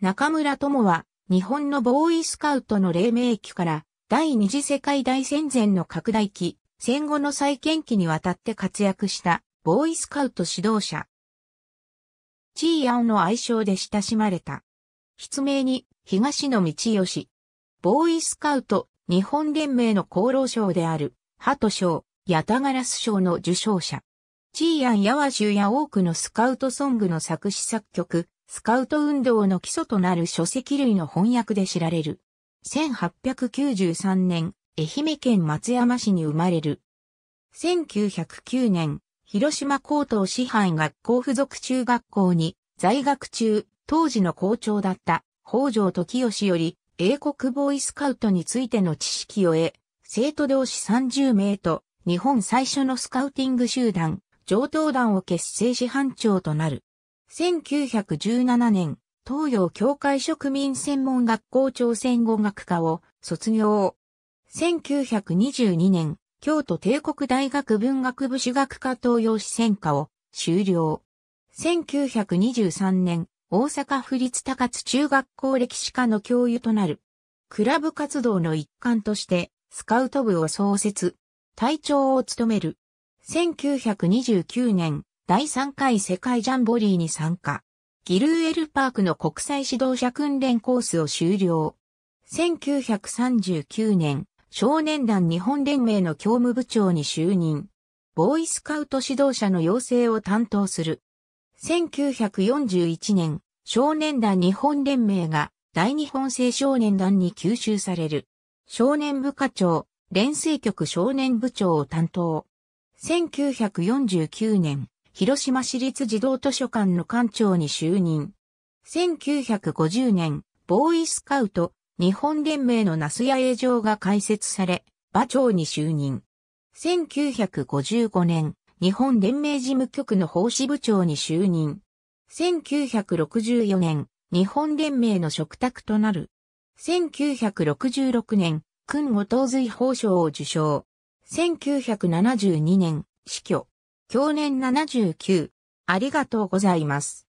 中村友は、日本のボーイスカウトの黎明期から、第二次世界大戦前の拡大期、戦後の再建期にわたって活躍した、ボーイスカウト指導者。チーヤオの愛称で親しまれた。筆名に、東野道義。ボーイスカウト、日本連盟の功労賞である、ハト賞、ヤタガラス賞の受賞者。チーヤンや和集や多くのスカウトソングの作詞作曲、スカウト運動の基礎となる書籍類の翻訳で知られる。1893年、愛媛県松山市に生まれる。1909年、広島高等師範学校附属中学校に在学中、当時の校長だった北条時義より英国ボーイスカウトについての知識を得、生徒同士30名と日本最初のスカウティング集団、上等団を結成し班長となる。1917年、東洋教会植民専門学校朝鮮語学科を卒業。1922年、京都帝国大学文学部主学科東洋史専科を修了。1923年、大阪府立高津中学校歴史科の教諭となる。クラブ活動の一環として、スカウト部を創設、隊長を務める。1929年、第3回世界ジャンボリーに参加。ギルーエルパークの国際指導者訓練コースを終了。1939年、少年団日本連盟の教務部長に就任。ボーイスカウト指導者の養成を担当する。1941年、少年団日本連盟が大日本製少年団に吸収される。少年部課長、連水局少年部長を担当。1949年、広島市立児童図書館の館長に就任。1950年、ボーイスカウト、日本連盟の那須屋営場が開設され、馬長に就任。1955年、日本連盟事務局の法師部長に就任。1964年、日本連盟の嘱託となる。1966年、君後東随法賞を受賞。1972年、死去。享年79。ありがとうございます。